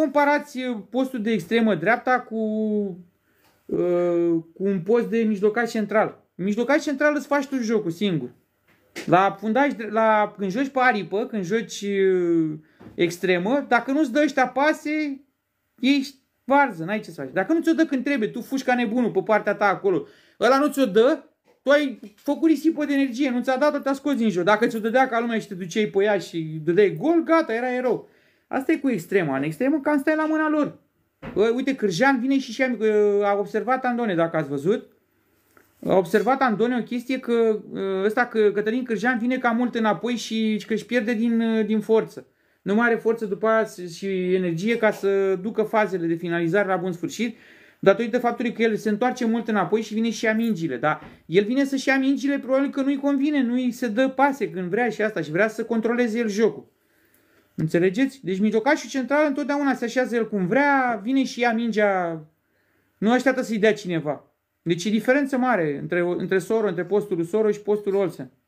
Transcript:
comparați uh, postul de extremă dreapta cu, uh, cu un post de mijlocaș central. Mijlocaș central îți faci tu jocul singur. La fundaș, la, când joci pe aripă, când joci uh, extremă, dacă nu-ți dă ăștia pase, ești varză, n-ai ce să faci. Dacă nu ți-o dă când trebuie, tu fuși ca nebunul pe partea ta acolo, ăla nu ți-o dă, tu ai făcut risipă de energie, nu ți-a dat, te-a scos din joc. Dacă ți-o dădea ca lumea și te duceai pe ea și dădeai gol, gata, era erou. Asta e cu extrema. În extremă cam stai la mâna lor. uite, Cârjean vine și și uh, a observat Andone, dacă ați văzut. A observat Andone o chestie că uh, ăsta, că Cătălin Cârjean vine cam mult înapoi și că își pierde din, uh, din forță. Nu mai are forță după aia și energie ca să ducă fazele de finalizare la bun sfârșit, datorită faptului că el se întoarce mult înapoi și vine și ia mingile. Dar el vine să-și ia mingile, probabil că nu-i convine, nu-i se dă pase când vrea și asta și vrea să controleze el jocul. Înțelegeți? Deci mijlocașul central întotdeauna se așează el cum vrea, vine și ia mingea, nu așteaptă să-i dea cineva. Deci e diferență mare între, între Soro, între postul lui Soro și postul Olsen.